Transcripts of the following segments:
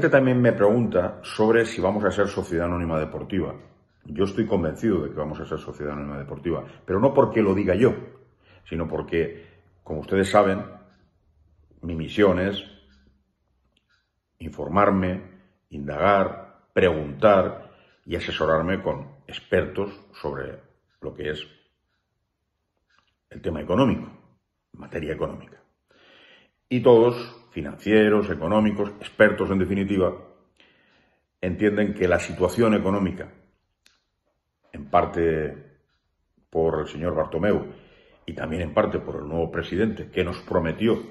también me pregunta sobre si vamos a ser sociedad anónima deportiva. Yo estoy convencido de que vamos a ser sociedad anónima deportiva, pero no porque lo diga yo, sino porque, como ustedes saben, mi misión es informarme, indagar, preguntar y asesorarme con expertos sobre lo que es el tema económico, materia económica. Y todos financieros, económicos, expertos en definitiva, entienden que la situación económica, en parte por el señor Bartomeu y también en parte por el nuevo presidente, que nos prometió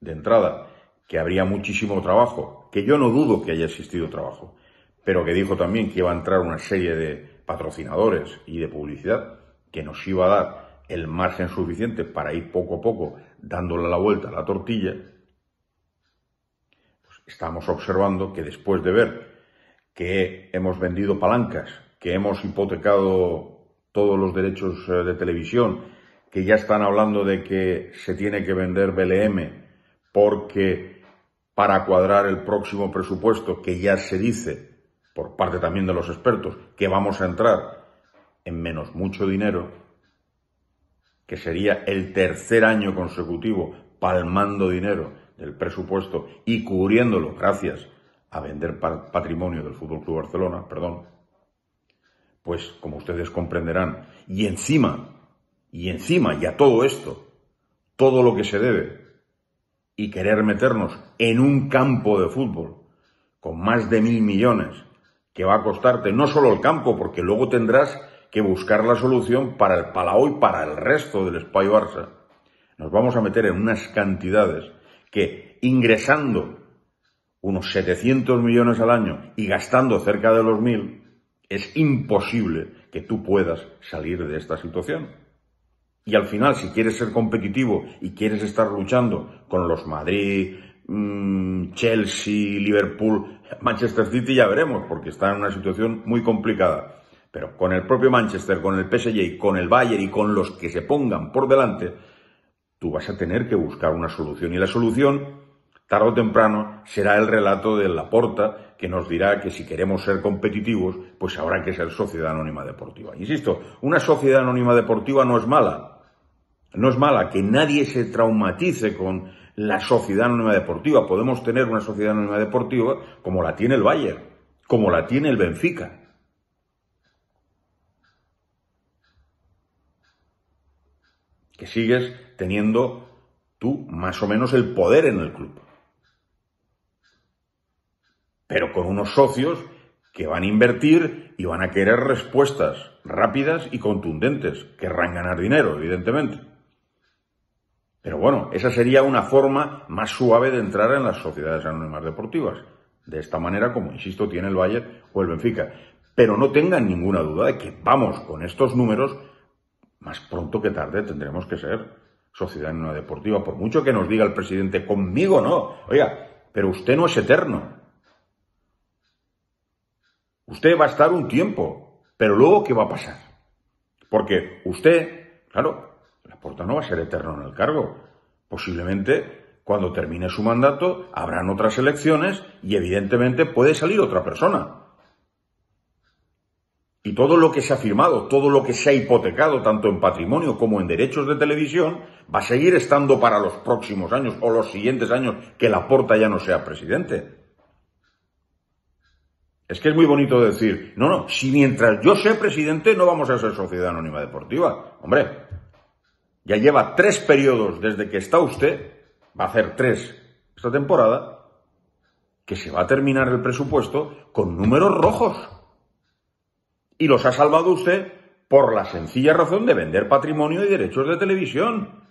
de entrada que habría muchísimo trabajo, que yo no dudo que haya existido trabajo, pero que dijo también que iba a entrar una serie de patrocinadores y de publicidad que nos iba a dar el margen suficiente para ir poco a poco dándole la vuelta a la tortilla, estamos observando que después de ver que hemos vendido palancas, que hemos hipotecado todos los derechos eh, de televisión, que ya están hablando de que se tiene que vender BLM porque para cuadrar el próximo presupuesto, que ya se dice por parte también de los expertos, que vamos a entrar en menos mucho dinero, que sería el tercer año consecutivo palmando dinero del presupuesto y cubriéndolo gracias a vender patrimonio del Fútbol Club Barcelona, perdón, pues como ustedes comprenderán, y encima, y encima, y a todo esto, todo lo que se debe, y querer meternos en un campo de fútbol con más de mil millones que va a costarte no solo el campo, porque luego tendrás que buscar la solución para el Palau y para el resto del Espai Barça. Nos vamos a meter en unas cantidades que ingresando unos 700 millones al año y gastando cerca de los 1000, es imposible que tú puedas salir de esta situación. Y al final, si quieres ser competitivo y quieres estar luchando con los Madrid, mm, Chelsea, Liverpool, Manchester City, ya veremos, porque está en una situación muy complicada. Pero con el propio Manchester, con el PSG, con el Bayern y con los que se pongan por delante, Tú vas a tener que buscar una solución y la solución, tarde o temprano, será el relato de la porta que nos dirá que si queremos ser competitivos, pues habrá que ser sociedad anónima deportiva. Insisto, una sociedad anónima deportiva no es mala. No es mala que nadie se traumatice con la sociedad anónima deportiva. Podemos tener una sociedad anónima deportiva como la tiene el Bayern, como la tiene el Benfica, que sigues teniendo tú más o menos el poder en el club. Pero con unos socios que van a invertir y van a querer respuestas rápidas y contundentes. Querrán ganar dinero, evidentemente. Pero bueno, esa sería una forma más suave de entrar en las sociedades anónimas deportivas. De esta manera, como insisto, tiene el Bayern o el Benfica. Pero no tengan ninguna duda de que vamos con estos números más pronto que tarde tendremos que ser sociedad en una deportiva, por mucho que nos diga el presidente, conmigo no. Oiga, pero usted no es eterno. Usted va a estar un tiempo, pero luego ¿qué va a pasar? Porque usted, claro, la puerta no va a ser eterno en el cargo. Posiblemente cuando termine su mandato habrán otras elecciones y evidentemente puede salir otra persona. Y todo lo que se ha firmado, todo lo que se ha hipotecado, tanto en patrimonio como en derechos de televisión, va a seguir estando para los próximos años o los siguientes años que Laporta ya no sea presidente. Es que es muy bonito decir, no, no, si mientras yo sea presidente no vamos a ser sociedad anónima deportiva. Hombre, ya lleva tres periodos desde que está usted, va a hacer tres esta temporada, que se va a terminar el presupuesto con números rojos. Y los ha salvado usted por la sencilla razón de vender patrimonio y derechos de televisión.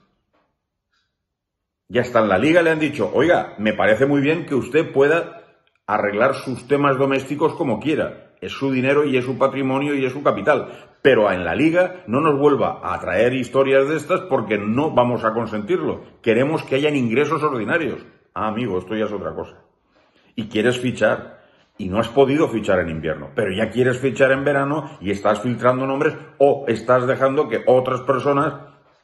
Ya está en la liga, le han dicho, oiga, me parece muy bien que usted pueda arreglar sus temas domésticos como quiera. Es su dinero y es su patrimonio y es su capital. Pero en la liga no nos vuelva a traer historias de estas porque no vamos a consentirlo. Queremos que hayan ingresos ordinarios. Ah, amigo, esto ya es otra cosa. Y quieres fichar, y no has podido fichar en invierno, pero ya quieres fichar en verano y estás filtrando nombres o estás dejando que otras personas,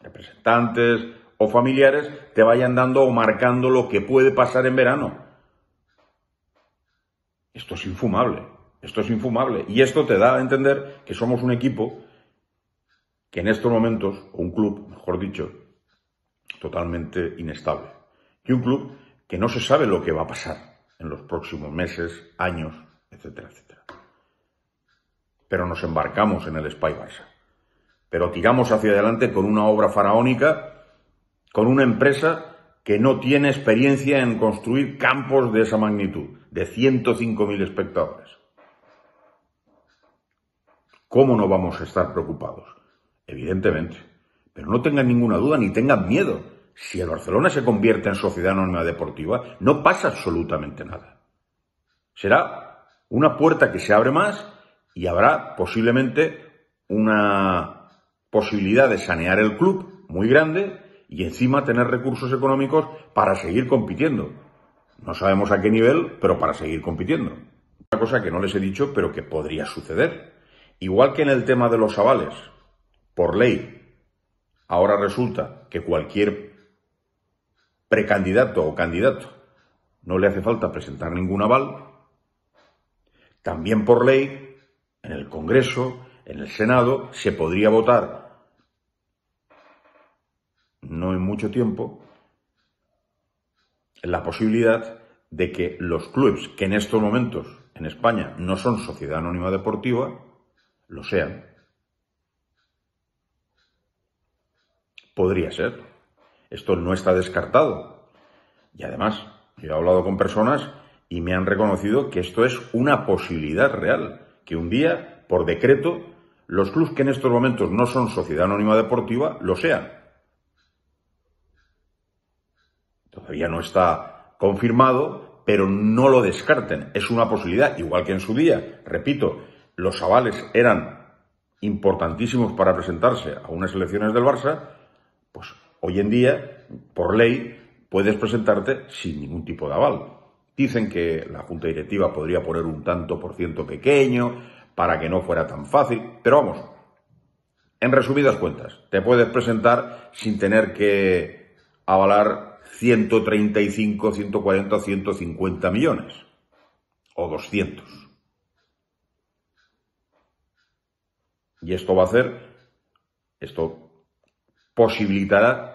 representantes o familiares, te vayan dando o marcando lo que puede pasar en verano. Esto es infumable, esto es infumable. Y esto te da a entender que somos un equipo que en estos momentos, o un club, mejor dicho, totalmente inestable. Y un club que no se sabe lo que va a pasar en los próximos meses, años, etcétera, etcétera. Pero nos embarcamos en el Spy Barça. Pero tiramos hacia adelante con una obra faraónica, con una empresa que no tiene experiencia en construir campos de esa magnitud, de 105.000 espectadores. ¿Cómo no vamos a estar preocupados? Evidentemente. Pero no tengan ninguna duda ni tengan miedo si el Barcelona se convierte en sociedad anónima deportiva, no pasa absolutamente nada. Será una puerta que se abre más y habrá posiblemente una posibilidad de sanear el club muy grande y encima tener recursos económicos para seguir compitiendo. No sabemos a qué nivel, pero para seguir compitiendo. Una cosa que no les he dicho, pero que podría suceder. Igual que en el tema de los avales, por ley, ahora resulta que cualquier precandidato o candidato no le hace falta presentar ningún aval, también por ley, en el Congreso, en el Senado, se podría votar, no en mucho tiempo, la posibilidad de que los clubes que en estos momentos en España no son sociedad anónima deportiva, lo sean. Podría ser. Esto no está descartado. Y además, yo he hablado con personas y me han reconocido que esto es una posibilidad real, que un día, por decreto, los clubes que en estos momentos no son sociedad anónima deportiva lo sean. Todavía no está confirmado, pero no lo descarten. Es una posibilidad, igual que en su día. Repito, los avales eran importantísimos para presentarse a unas elecciones del Barça, pues Hoy en día, por ley, puedes presentarte sin ningún tipo de aval. Dicen que la junta directiva podría poner un tanto por ciento pequeño para que no fuera tan fácil, pero vamos, en resumidas cuentas, te puedes presentar sin tener que avalar 135, 140, 150 millones o 200. Y esto va a hacer, esto posibilitará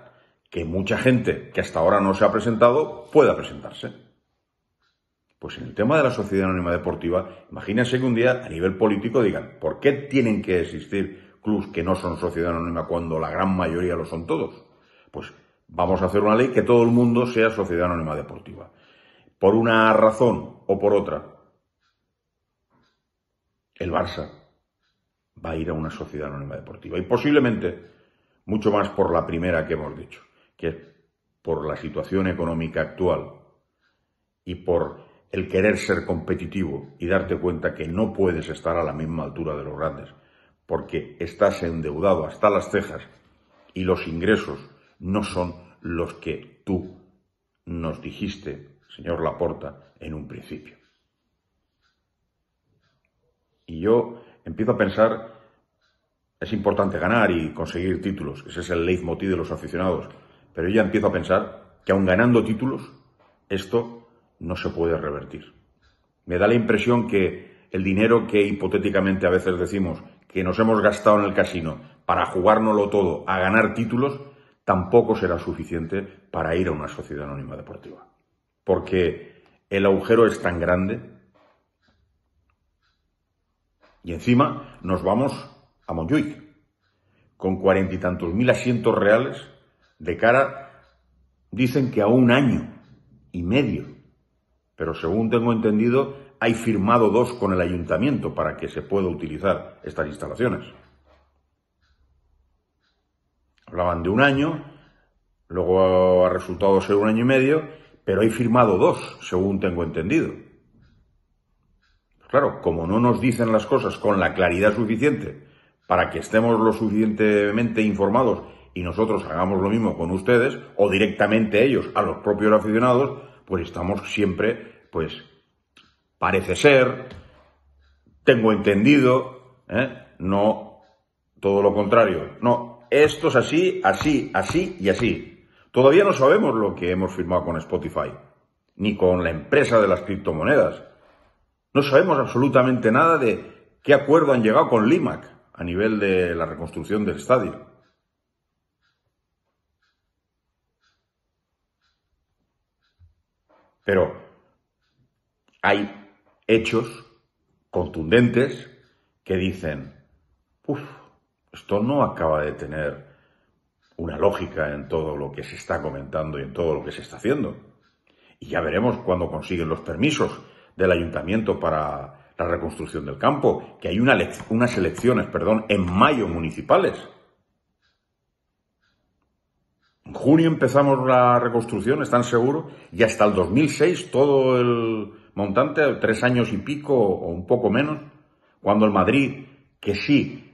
que mucha gente que hasta ahora no se ha presentado pueda presentarse. Pues en el tema de la Sociedad Anónima Deportiva, imagínense que un día a nivel político digan, ¿por qué tienen que existir clubes que no son Sociedad Anónima cuando la gran mayoría lo son todos? Pues vamos a hacer una ley que todo el mundo sea Sociedad Anónima Deportiva. Por una razón o por otra, el Barça va a ir a una Sociedad Anónima Deportiva y posiblemente mucho más por la primera que hemos dicho que por la situación económica actual y por el querer ser competitivo y darte cuenta que no puedes estar a la misma altura de los grandes, porque estás endeudado hasta las cejas y los ingresos no son los que tú nos dijiste, señor Laporta, en un principio. Y yo empiezo a pensar, es importante ganar y conseguir títulos, ese es el leitmotiv de los aficionados, pero yo ya empiezo a pensar que aun ganando títulos, esto no se puede revertir. Me da la impresión que el dinero que hipotéticamente a veces decimos que nos hemos gastado en el casino para jugárnoslo todo a ganar títulos, tampoco será suficiente para ir a una sociedad anónima deportiva. Porque el agujero es tan grande y encima nos vamos a Montjuic, con cuarenta y tantos mil asientos reales de cara, dicen que a un año y medio. Pero según tengo entendido, hay firmado dos con el ayuntamiento para que se pueda utilizar estas instalaciones. Hablaban de un año, luego ha resultado ser un año y medio, pero hay firmado dos, según tengo entendido. claro, como no nos dicen las cosas con la claridad suficiente para que estemos lo suficientemente informados y nosotros hagamos lo mismo con ustedes o directamente ellos a los propios aficionados, pues estamos siempre, pues, parece ser, tengo entendido, ¿eh? no todo lo contrario. No, esto es así, así, así y así. Todavía no sabemos lo que hemos firmado con Spotify, ni con la empresa de las criptomonedas. No sabemos absolutamente nada de qué acuerdo han llegado con LIMAC a nivel de la reconstrucción del estadio. Pero hay hechos contundentes que dicen, uff, esto no acaba de tener una lógica en todo lo que se está comentando y en todo lo que se está haciendo. Y ya veremos cuando consiguen los permisos del ayuntamiento para la reconstrucción del campo, que hay unas elecciones, perdón, en mayo municipales. En junio empezamos la reconstrucción, están seguros, y hasta el 2006 todo el montante, tres años y pico o un poco menos, cuando el Madrid, que sí,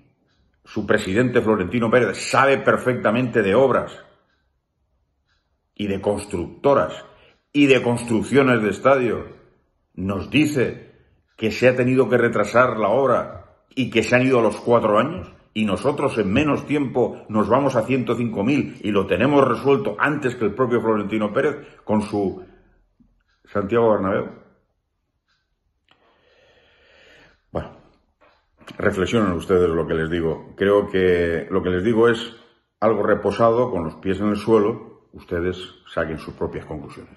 su presidente Florentino Pérez sabe perfectamente de obras y de constructoras y de construcciones de estadios, nos dice que se ha tenido que retrasar la obra y que se han ido a los cuatro años, y nosotros en menos tiempo nos vamos a 105.000 y lo tenemos resuelto antes que el propio Florentino Pérez con su Santiago Bernabéu? Bueno, reflexionen ustedes lo que les digo. Creo que lo que les digo es algo reposado, con los pies en el suelo, ustedes saquen sus propias conclusiones.